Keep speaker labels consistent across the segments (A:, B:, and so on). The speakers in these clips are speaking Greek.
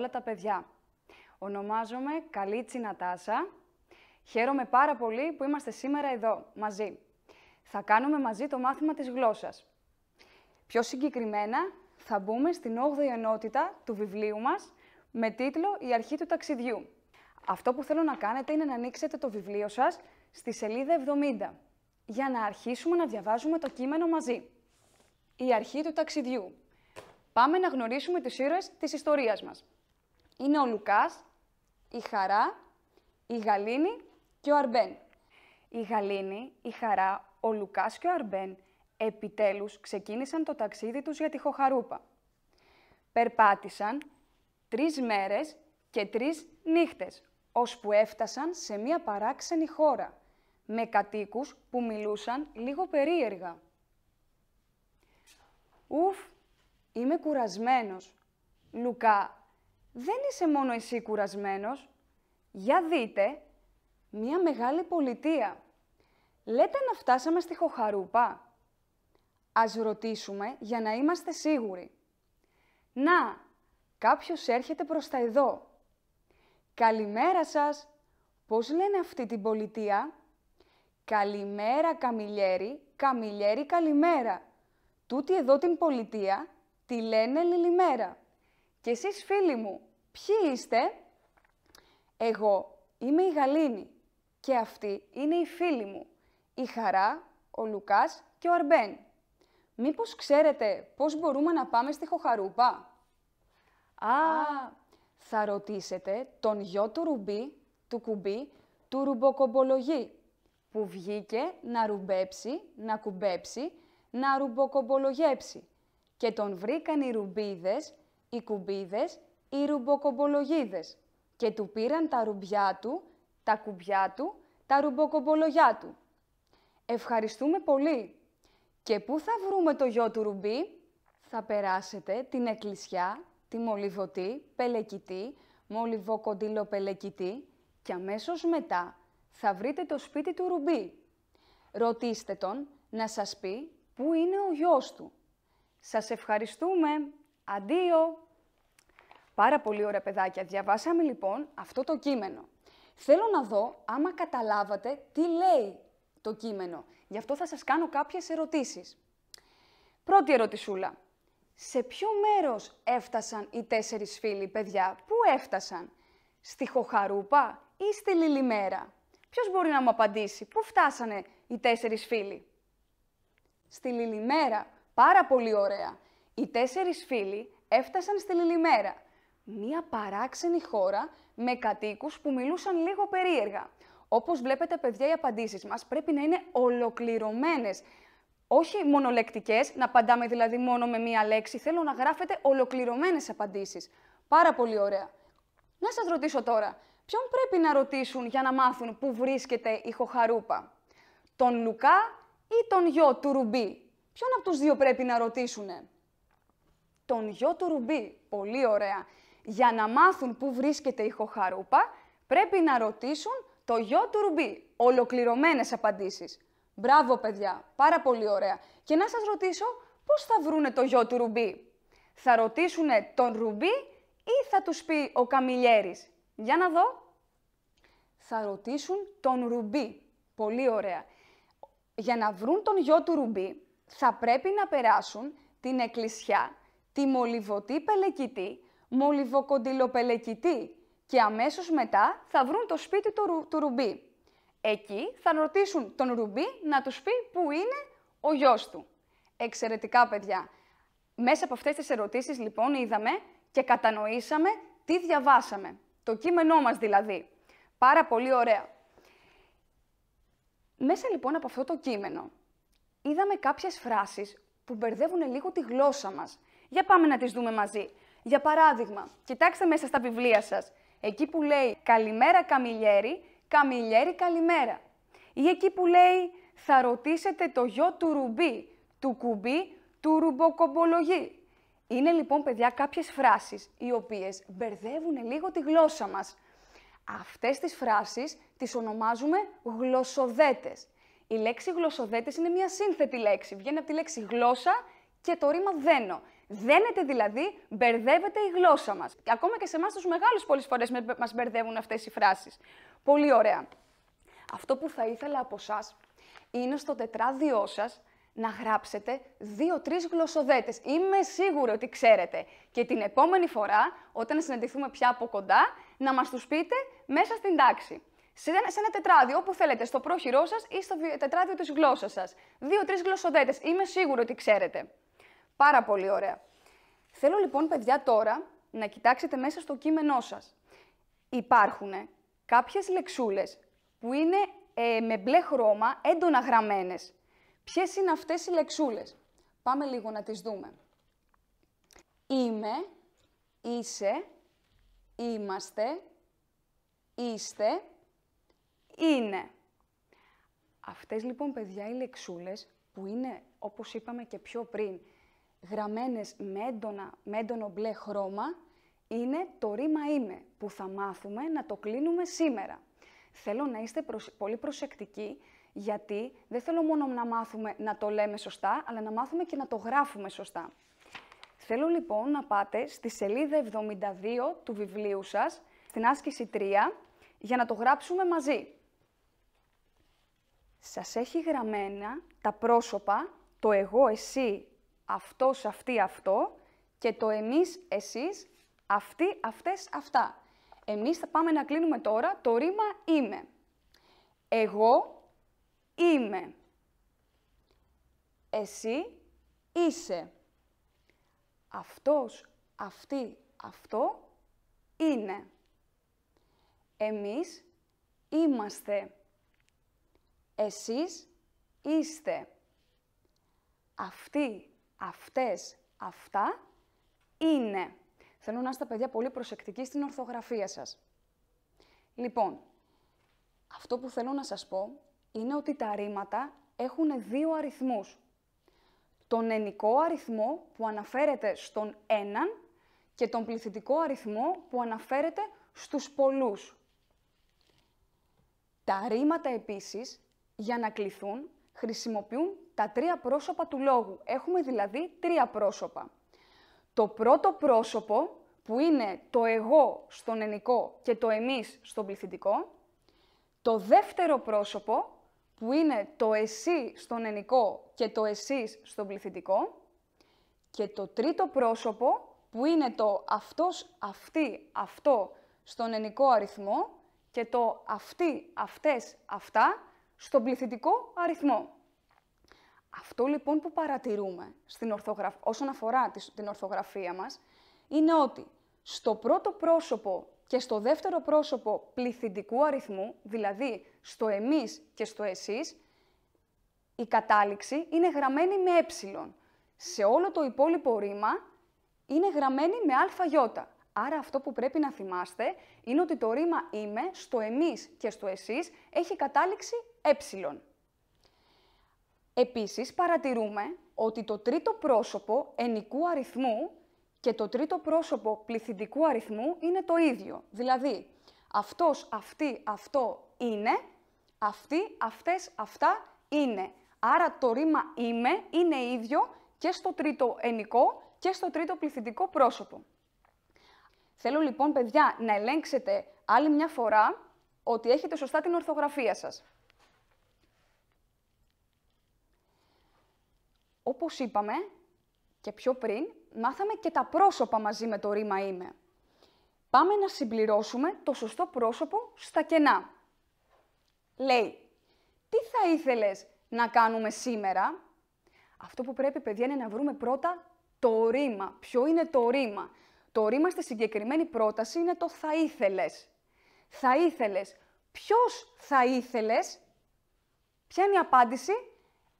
A: όλα τα παιδιά. Ονομάζομαι Καλίτσι Νατάσα. Χαίρομαι πάρα πολύ που είμαστε σήμερα εδώ, μαζί. Θα κάνουμε μαζί το μάθημα της γλώσσας. Πιο συγκεκριμένα, θα μπούμε στην 8η ενότητα του βιβλίου μας, με τίτλο «Η αρχή του ταξιδιού». Αυτό που θέλω να κάνετε είναι να ανοίξετε το βιβλίο σας στη σελίδα 70, για να αρχίσουμε να διαβάζουμε το κείμενο μαζί. Η αρχή του ταξιδιού. Πάμε να γνωρίσουμε τις ήρωες της ιστορίας μας είναι ο Λουκάς, η Χαρά, η Γαλήνη και ο Αρμπέν. Η Γαλήνη, η Χαρά, ο Λουκάς και ο Αρμπέν επιτέλους ξεκίνησαν το ταξίδι τους για τη Χοχαρούπα. Περπάτησαν τρεις μέρες και τρεις νύχτες, ώσπου έφτασαν σε μια παράξενη χώρα, με κατοίκους που μιλούσαν λίγο περίεργα. «Ουφ, είμαι κουρασμένος. Λουκά, δεν είσαι μόνο εσύ κουρασμένος. Για δείτε, μια μεγάλη πολιτεία. Λέτε να φτάσαμε στη Χοχαρούπα. Ας ρωτήσουμε για να είμαστε σίγουροι. Να, κάποιος έρχεται προς τα εδώ. Καλημέρα σας. Πώς λένε αυτή την πολιτεία. Καλημέρα καμιλιέρι, καμιλιέρι καλημέρα. Τούτη εδώ την πολιτεία τη λένε λιλιμέρα. Και εσείς φίλοι μου, ποιοι είστε? Εγώ είμαι η Γαλήνη και αυτή είναι η φίλη μου, η Χαρά, ο Λουκάς και ο Αρμπέν. Μήπως ξέρετε πώς μπορούμε να πάμε στη Χοχαρούπα? Α, θα ρωτήσετε τον γιο του Ρουμπί, του Κουμπί, του Ρουμποκομπολογή, που βγήκε να ρουμπέψει, να κουμπέψει, να ρουμποκομπολογέψει. Και τον βρήκαν οι ρουμπίδες οι κουμπίδες, οι ρουμποκομπολογίδες και του πήραν τα ρουμπιά του, τα κουμπιά του, τα ρουμποκομπολογιά του. Ευχαριστούμε πολύ! Και πού θα βρούμε το γιο του ρουμπί? Θα περάσετε την εκκλησιά, τη μολυβωτή, πελεκητή, μολυβοκοντήλο πελεκητή και αμέσως μετά θα βρείτε το σπίτι του ρουμπί. Ρωτήστε τον να σας πει πού είναι ο γιος του. Σας ευχαριστούμε! Αντίο! Πάρα πολύ ωραία παιδάκια. Διαβάσαμε λοιπόν αυτό το κείμενο. Θέλω να δω άμα καταλάβατε τι λέει το κείμενο. Γι' αυτό θα σας κάνω κάποιες ερωτήσεις. Πρώτη ερωτησούλα. Σε ποιο μέρος έφτασαν οι τέσσερις φίλοι, παιδιά, πού έφτασαν, στη Χοχαρούπα ή στη Λιλιμέρα. Ποιος μπορεί να μου απαντήσει, πού φτάσανε οι τέσσερις φίλοι. Στη Λιλιμέρα, πάρα πολύ ωραία. Οι τέσσερις φίλοι έφτασαν στη Λιλιμέρα, μία παράξενη χώρα με κατοίκους που μιλούσαν λίγο περίεργα. Όπως βλέπετε, παιδιά, οι απαντήσεις μας πρέπει να είναι ολοκληρωμένες. Όχι μονολεκτικές, να απαντάμε δηλαδή μόνο με μία λέξη. Θέλω να γράφετε ολοκληρωμένες απαντήσεις. Πάρα πολύ ωραία. Να σας ρωτήσω τώρα, ποιον πρέπει να ρωτήσουν για να μάθουν πού βρίσκεται η Χοχαρούπα. Τον Λουκά ή τον γιο του Ρουμπί. Ποιον από τους δύο πρέπει να ρωτήσουνε τον γιο του Ρουμπί. Πολύ ωραία. Για να μάθουν πού βρίσκεται η Χοχαρούπα, πρέπει να ρωτήσουν το γιο του Ρουμπί. Ολοκληρωμένες απαντήσεις. Μπράβο, παιδιά. Πάρα πολύ ωραία. Και να σας ρωτήσω, πώς θα βρούνε το γιο του Ρουμπί. Θα ρωτήσουν τον Ρουμπί ή θα τους πει ο Καμιλιέρης. Για να δω. Θα ρωτήσουν τον Ρουμπί. Πολύ ωραία. Για να βρουν τον γιο του Ρουμπί, θα πρέπει να περάσουν την εκκλησιά τη μολυβωτή πελεκητή, μολυβοκοντιλοπελεκητή και αμέσως μετά θα βρουν το σπίτι του, του Ρουμπί. Εκεί θα ρωτήσουν τον Ρουμπί να τους πει που είναι ο γιος του. Εξαιρετικά παιδιά. Μέσα από αυτές τις ερωτήσεις λοιπόν είδαμε και κατανοήσαμε τι διαβάσαμε. Το κείμενό μας δηλαδή. Πάρα πολύ ωραία. Μέσα λοιπόν από αυτό το κείμενο είδαμε κάποιες φράσεις που μπερδεύουν λίγο τη γλώσσα μας. Για πάμε να τις δούμε μαζί. Για παράδειγμα, κοιτάξτε μέσα στα βιβλία σας. Εκεί που λέει «Καλημέρα καμιλιέρι, καμιλιέρι καλημέρα». Ή εκεί που λέει «Θα ρωτήσετε το γιο του Ρουμπί», «Του κουμπί», «Του ρουμποκομπολογή». Είναι λοιπόν, παιδιά, κάποιες φράσεις οι οποίες μπερδεύουν λίγο τη γλώσσα μας. Αυτές τις φράσεις τις ονομάζουμε γλωσσοδέτες. Η λέξη γλωσσοδέτες είναι μια σύνθετη λέξη. Βγαίνει από τη λέξη γλώσσα και το ρήμα δένο. Δένεται δηλαδή, μπερδεύεται η γλώσσα μας. Και ακόμα και σε εμάς τους μεγάλους πολλές φορές μας μπερδεύουν αυτές οι φράσεις. Πολύ ωραία. Αυτό που θα ήθελα από εσά είναι στο τετράδιό σας να γράψετε δύο-τρει γλωσσοδέτες. Είμαι σίγουρη ότι ξέρετε. Και την επόμενη φορά, όταν συναντηθούμε πια από κοντά, να μας τους πείτε μέσα στην τάξη. Σε ένα, σε ένα τετράδιο, όπου θέλετε, στο πρόχειρό σας ή στο τετράδιο της γλώσσας σας. δυο τρει γλωσσοδέτες. Είμαι σίγουρη ότι ξέρετε. Πάρα πολύ ωραία. Θέλω λοιπόν, παιδιά, τώρα να κοιτάξετε μέσα στο κείμενό σας. Υπάρχουν κάποιες λεξούλες που είναι ε, με μπλε χρώμα έντονα γραμμένες. Ποιες είναι αυτές οι λεξούλες. Πάμε λίγο να τις δούμε. Είμαι, είσαι, είμαστε, είστε, είναι. Αυτές λοιπόν, παιδιά, οι λεξούλες που είναι, όπως είπαμε και πιο πριν, γραμμένες με, έντονα, με έντονο μπλε χρώμα είναι το ρήμα «Είμαι» που θα μάθουμε να το κλείνουμε σήμερα. Θέλω να είστε πολύ προσεκτικοί γιατί δεν θέλω μόνο να μάθουμε να το λέμε σωστά, αλλά να μάθουμε και να το γράφουμε σωστά. Θέλω λοιπόν να πάτε στη σελίδα 72 του βιβλίου σας, στην άσκηση 3, για να το γράψουμε μαζί. Σας έχει γραμμένα τα πρόσωπα, το εγώ, εσύ, αυτός, αυτή, αυτό και το εμείς, εσείς, αυτή, αυτές, αυτά. Εμείς θα πάμε να κλείνουμε τώρα το ρήμα είμαι. Εγώ είμαι. Εσύ είσαι. Αυτός, αυτή, αυτό είναι. Εμείς είμαστε. Εσείς είστε. Αυτή, αυτές, αυτά, είναι. Θέλω να είστε παιδιά πολύ προσεκτικοί στην ορθογραφία σας. Λοιπόν, αυτό που θέλω να σας πω είναι ότι τα ρήματα έχουν δύο αριθμούς. Τον ενικό αριθμό που αναφέρεται στον έναν και τον πληθυντικό αριθμό που αναφέρεται στους πολλούς. Τα ρήματα επίσης, για να κληθούν, χρησιμοποιούν τα τρία πρόσωπα του λόγου. Έχουμε δηλαδή τρία πρόσωπα. Το πρώτο πρόσωπο που είναι το εγώ στον ενικό και το εμείς στον πληθυντικό. Το δεύτερο πρόσωπο που είναι το εσύ στον ενικό και το εσείς στον πληθυντικό. Και το τρίτο πρόσωπο που είναι το αυτός, αυτή, αυτό στον ενικό αριθμό και το αυτή, αυτές, αυτά στον πληθυντικό αριθμό. Αυτό λοιπόν που παρατηρούμε στην ορθογραφ... όσον αφορά την ορθογραφία μας, είναι ότι στο πρώτο πρόσωπο και στο δεύτερο πρόσωπο πληθυντικού αριθμού, δηλαδή στο εμείς και στο εσείς, η κατάληξη είναι γραμμένη με ε. Σε όλο το υπόλοιπο ρήμα είναι γραμμένη με αι. Άρα αυτό που πρέπει να θυμάστε είναι ότι το ρήμα «είμαι» στο «εμείς» και στο «εσείς» έχει κατάληξη «ε». Επίσης, παρατηρούμε ότι το τρίτο πρόσωπο ενικού αριθμού και το τρίτο πρόσωπο πληθυντικού αριθμού είναι το ίδιο. Δηλαδή, αυτός, αυτή, αυτό είναι, αυτή, αυτές, αυτά είναι. Άρα το ρήμα «είμαι» είναι ίδιο και στο τρίτο ενικό και στο τρίτο πληθυντικό πρόσωπο. Θέλω λοιπόν, παιδιά, να ελέγξετε άλλη μια φορά ότι έχετε σωστά την ορθογραφία σας. Όπως είπαμε και πιο πριν, μάθαμε και τα πρόσωπα μαζί με το ρήμα «είμαι». Πάμε να συμπληρώσουμε το σωστό πρόσωπο στα κενά. Λέει, τι θα ήθελες να κάνουμε σήμερα. Αυτό που πρέπει, παιδιά, είναι να βρούμε πρώτα το ρήμα. Ποιο είναι το ρήμα. Το ρήμα στη συγκεκριμένη πρόταση είναι το «θα ήθελες». «Θα ήθελες». Ποιος θα ήθελες. Ποια είναι η απάντηση.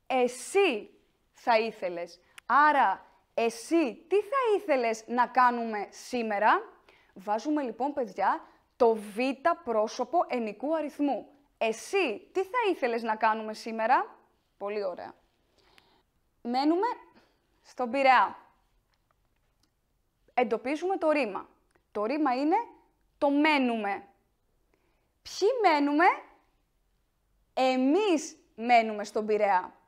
A: Εσύ θα ήθελες. Άρα, εσύ τι θα ήθελες να κάνουμε σήμερα. Βάζουμε λοιπόν, παιδιά, το β πρόσωπο ενικού αριθμού. Εσύ τι θα ήθελες να κάνουμε σήμερα. Πολύ ωραία. Μένουμε στον Πειραιά. Εντοπίζουμε το ρήμα. Το ρήμα είναι το μένουμε. Ποιοι μένουμε, εμείς μένουμε στον Πειραιά.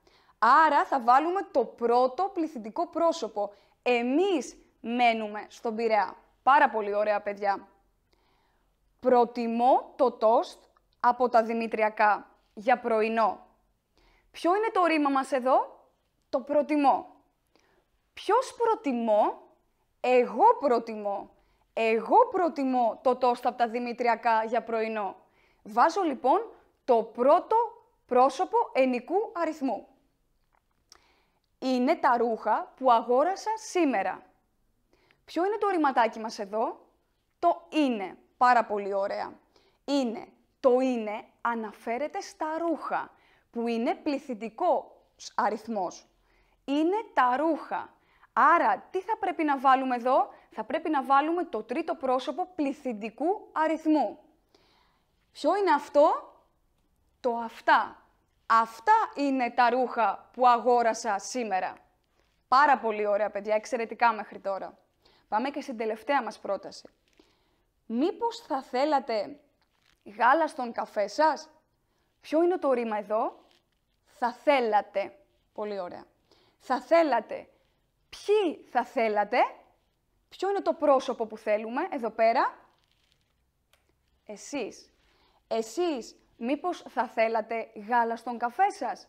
A: Άρα θα βάλουμε το πρώτο πληθυντικό πρόσωπο. Εμείς μένουμε στον Πειραιά. Πάρα πολύ ωραία, παιδιά. Προτιμώ το τόστ από τα δημητριακά για πρωινό. Ποιο είναι το ρήμα μας εδώ? Το προτιμώ. Ποιος προτιμώ? Εγώ προτιμώ. Εγώ προτιμώ το τόστ από τα δημητριακά για πρωινό. Βάζω λοιπόν το πρώτο πρόσωπο ενικού αριθμού είναι τα ρούχα που αγόρασα σήμερα. Ποιο είναι το ρηματάκι μας εδώ? Το είναι. Πάρα πολύ ωραία. Είναι. Το είναι αναφέρεται στα ρούχα, που είναι πληθυντικό αριθμός. Είναι τα ρούχα. Άρα, τι θα πρέπει να βάλουμε εδώ? Θα πρέπει να βάλουμε το τρίτο πρόσωπο πληθυντικού αριθμού. Ποιο είναι αυτό? Το αυτά. Αυτά είναι τα ρούχα που αγόρασα σήμερα. Πάρα πολύ ωραία, παιδιά, εξαιρετικά μέχρι τώρα. Πάμε και στην τελευταία μας πρόταση. Μήπως θα θέλατε γάλα στον καφέ σας? Ποιο είναι το ρήμα εδώ? Θα θέλατε. Πολύ ωραία. Θα θέλατε. Ποιοι θα θέλατε? Ποιο είναι το πρόσωπο που θέλουμε εδώ πέρα? Εσείς. Εσείς μήπως θα θέλατε γάλα στον καφέ σας.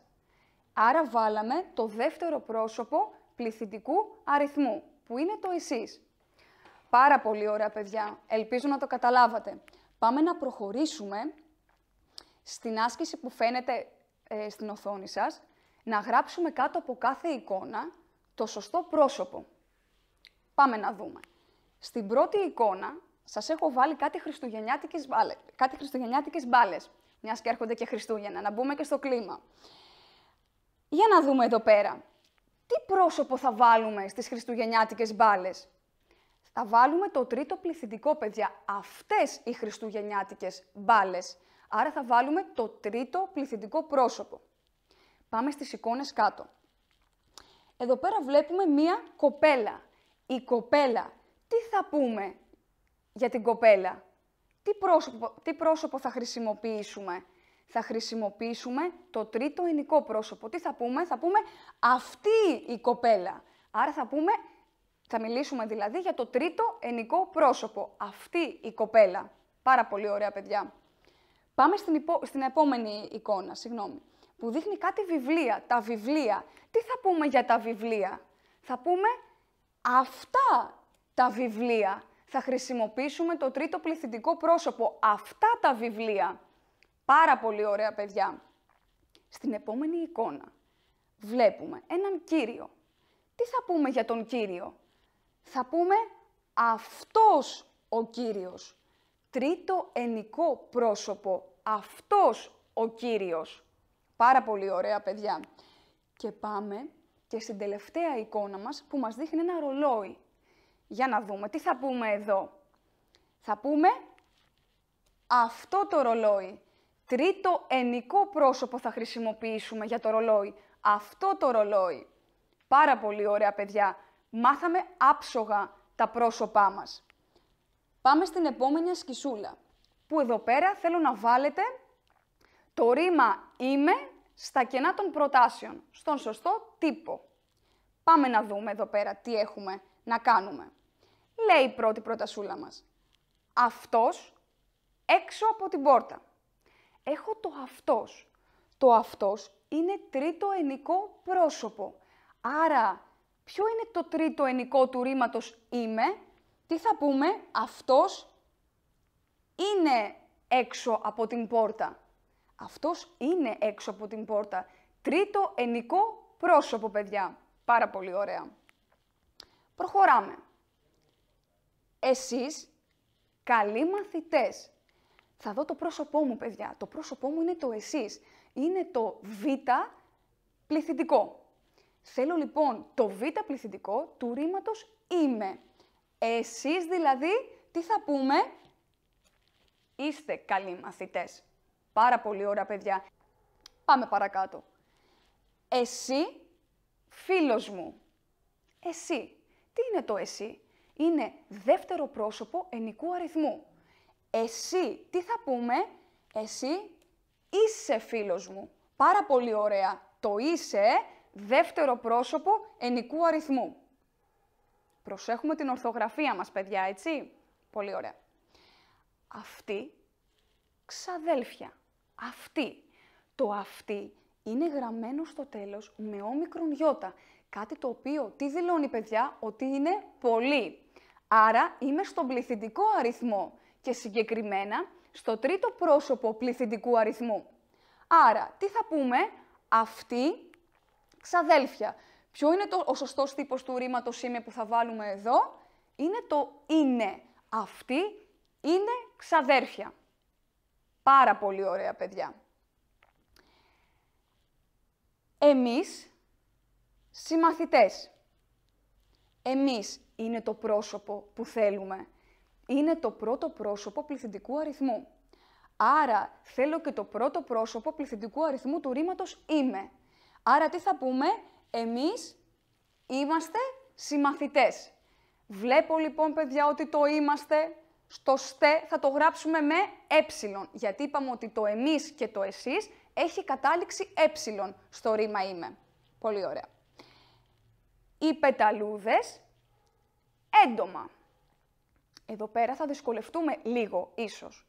A: Άρα βάλαμε το δεύτερο πρόσωπο πληθυντικού αριθμού, που είναι το εσείς. Πάρα πολύ ωραία, παιδιά. Ελπίζω να το καταλάβατε. Πάμε να προχωρήσουμε στην άσκηση που φαίνεται ε, στην οθόνη σας, να γράψουμε κάτω από κάθε εικόνα το σωστό πρόσωπο. Πάμε να δούμε. Στην πρώτη εικόνα σας έχω βάλει κάτι χριστουγεννιάτικες μπάλες. Κάτι χριστουγεννιάτικες μπάλες μιας και έρχονται και Χριστούγεννα, να μπούμε και στο κλίμα. Για να δούμε εδώ πέρα. Τι πρόσωπο θα βάλουμε στις χριστουγεννιάτικες μπάλες. Θα βάλουμε το τρίτο πληθυντικό, παιδιά. Αυτές οι χριστουγεννιάτικες μπάλες. Άρα θα βάλουμε το τρίτο πληθυντικό πρόσωπο. Πάμε στις εικόνες κάτω. Εδώ πέρα βλέπουμε μία κοπέλα. Η κοπέλα. Τι θα πούμε για την κοπέλα. Τι πρόσωπο, τι πρόσωπο θα χρησιμοποιήσουμε. Θα χρησιμοποιήσουμε το τρίτο ενικό πρόσωπο. Τι θα πούμε, θα πούμε αυτή η κοπέλα. Άρα θα πούμε, θα μιλήσουμε δηλαδή για το τρίτο ενικό πρόσωπο. Αυτή η κοπέλα. Πάρα πολύ ωραία παιδιά. Πάμε στην, στην επόμενη εικόνα, συγγνώμη, που δείχνει κάτι βιβλία. Τα βιβλία. Τι θα πούμε για τα βιβλία. Θα πούμε αυτά τα βιβλία θα χρησιμοποιήσουμε το τρίτο πληθυντικό πρόσωπο. Αυτά τα βιβλία. Πάρα πολύ ωραία, παιδιά. Στην επόμενη εικόνα βλέπουμε έναν κύριο. Τι θα πούμε για τον κύριο. Θα πούμε αυτός ο κύριος. Τρίτο ενικό πρόσωπο. Αυτός ο κύριος. Πάρα πολύ ωραία, παιδιά. Και πάμε και στην τελευταία εικόνα μας που μας δείχνει ένα ρολόι. Για να δούμε, τι θα πούμε εδώ. Θα πούμε αυτό το ρολόι. Τρίτο ενικό πρόσωπο θα χρησιμοποιήσουμε για το ρολόι. Αυτό το ρολόι. Πάρα πολύ ωραία, παιδιά. Μάθαμε άψογα τα πρόσωπά μας. Πάμε στην επόμενη ασκησούλα, που εδώ πέρα θέλω να βάλετε το ρήμα «είμαι» στα κενά των προτάσεων, στον σωστό τύπο. Πάμε να δούμε εδώ πέρα τι έχουμε να κάνουμε λέει η πρώτη πρότασούλα μας. Αυτός έξω από την πόρτα. Έχω το αυτός. Το αυτός είναι τρίτο ενικό πρόσωπο. Άρα, ποιο είναι το τρίτο ενικό του ρήματος είμαι, τι θα πούμε, αυτός είναι έξω από την πόρτα. Αυτός είναι έξω από την πόρτα. Τρίτο ενικό πρόσωπο, παιδιά. Πάρα πολύ ωραία. Προχωράμε. Εσείς, καλοί μαθητές, θα δω το πρόσωπό μου, παιδιά. Το πρόσωπό μου είναι το εσείς. Είναι το β πληθυντικό. Θέλω λοιπόν το β πληθυντικό του ρήματος είμαι. Εσείς δηλαδή, τι θα πούμε, είστε καλοί μαθητές. Πάρα πολύ ώρα, παιδιά. Πάμε παρακάτω. Εσύ, φίλος μου. Εσύ. Τι είναι το εσύ είναι δεύτερο πρόσωπο ενικού αριθμού. Εσύ, τι θα πούμε, εσύ είσαι φίλος μου. Πάρα πολύ ωραία. Το είσαι δεύτερο πρόσωπο ενικού αριθμού. Προσέχουμε την ορθογραφία μας, παιδιά, έτσι. Πολύ ωραία. Αυτή, ξαδέλφια. Αυτή. Το αυτή είναι γραμμένο στο τέλος με όμικρον γιώτα. Κάτι το οποίο τι δηλώνει, παιδιά, ότι είναι πολύ. Άρα είμαι στον πληθυντικό αριθμό και συγκεκριμένα στο τρίτο πρόσωπο πληθυντικού αριθμού. Άρα, τι θα πούμε, αυτή ξαδέλφια. Ποιο είναι το, ο σωστός τύπος του ρήματος είμαι που θα βάλουμε εδώ, είναι το είναι. Αυτή είναι ξαδέρφια. Πάρα πολύ ωραία, παιδιά. Εμείς, συμμαθητές. Εμείς, είναι το πρόσωπο που θέλουμε. Είναι το πρώτο πρόσωπο πληθυντικού αριθμού. Άρα θέλω και το πρώτο πρόσωπο πληθυντικού αριθμού του ρήματος είμαι. Άρα τι θα πούμε, εμείς είμαστε συμμαθητές. Βλέπω λοιπόν παιδιά ότι το είμαστε στο στε θα το γράψουμε με ε, γιατί είπαμε ότι το εμείς και το εσείς έχει κατάληξη ε στο ρήμα είμαι. Πολύ ωραία. Οι πεταλούδες έντομα. Εδώ πέρα θα δυσκολευτούμε λίγο, ίσως.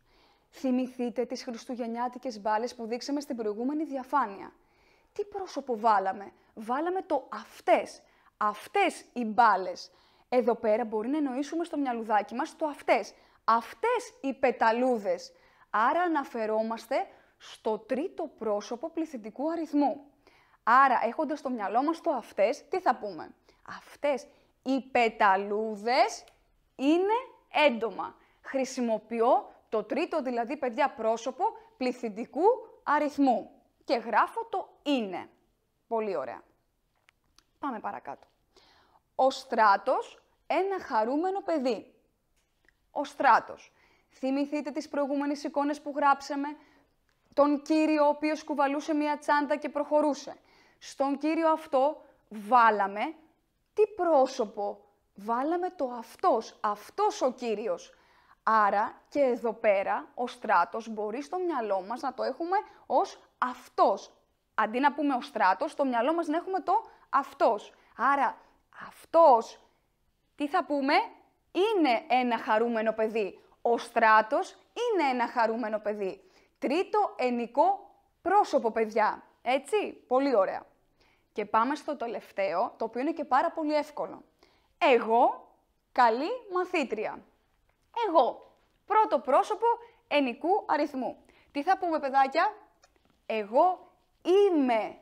A: Θυμηθείτε τις χριστουγεννιάτικες μπάλες που δείξαμε στην προηγούμενη διαφάνεια. Τι πρόσωπο βάλαμε. Βάλαμε το αυτές. Αυτές οι μπάλες. Εδώ πέρα μπορεί να εννοήσουμε στο μυαλουδάκι μας το αυτές. Αυτές οι πεταλούδες. Άρα αναφερόμαστε στο τρίτο πρόσωπο πληθυντικού αριθμού. Άρα έχοντας στο μυαλό μας το αυτές, τι θα πούμε. Αυτές οι πεταλούδες είναι έντομα. Χρησιμοποιώ το τρίτο δηλαδή παιδιά πρόσωπο πληθυντικού αριθμού. Και γράφω το είναι. Πολύ ωραία. Πάμε παρακάτω. Ο στράτος, ένα χαρούμενο παιδί. Ο στράτος. Θυμηθείτε τις προηγούμενες εικόνες που γράψαμε. Τον κύριο ο οποίος κουβαλούσε μία τσάντα και προχωρούσε. Στον κύριο αυτό βάλαμε τι πρόσωπο βάλαμε το αυτός, αυτός ο κύριος. Άρα και εδώ πέρα ο στράτος μπορεί στο μυαλό μας να το έχουμε ως αυτός. Αντί να πούμε ο στράτος, στο μυαλό μας να έχουμε το αυτός. Άρα αυτός, τι θα πούμε, είναι ένα χαρούμενο παιδί. Ο στράτος είναι ένα χαρούμενο παιδί. Τρίτο ενικό πρόσωπο, παιδιά. Έτσι, πολύ ωραία. Και πάμε στο τελευταίο, το οποίο είναι και πάρα πολύ εύκολο. Εγώ, καλή μαθήτρια. Εγώ, πρώτο πρόσωπο ενικού αριθμού. Τι θα πούμε, παιδάκια? Εγώ είμαι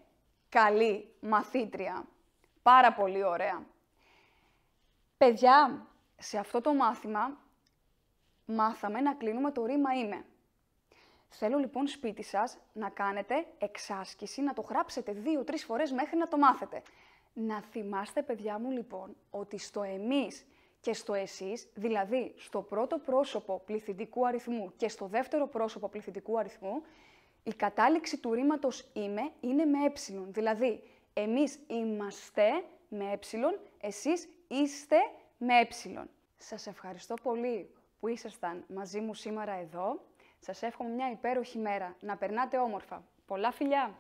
A: καλή μαθήτρια. Πάρα πολύ ωραία. Παιδιά, σε αυτό το μάθημα μάθαμε να κλείνουμε το ρήμα «είμαι». Θέλω λοιπόν σπίτι σας να κάνετε εξάσκηση, να το γράψετε δύο-τρει φορές μέχρι να το μάθετε. Να θυμάστε, παιδιά μου, λοιπόν, ότι στο εμείς και στο εσείς, δηλαδή στο πρώτο πρόσωπο πληθυντικού αριθμού και στο δεύτερο πρόσωπο πληθυντικού αριθμού, η κατάληξη του ρήματος «είμαι» είναι με ε. Δηλαδή, εμείς είμαστε με ε, εσείς είστε με ε. Σας ευχαριστώ πολύ που ήσασταν μαζί μου σήμερα εδώ. Σας εύχομαι μια υπέροχη μέρα. Να περνάτε όμορφα. Πολλά φιλιά!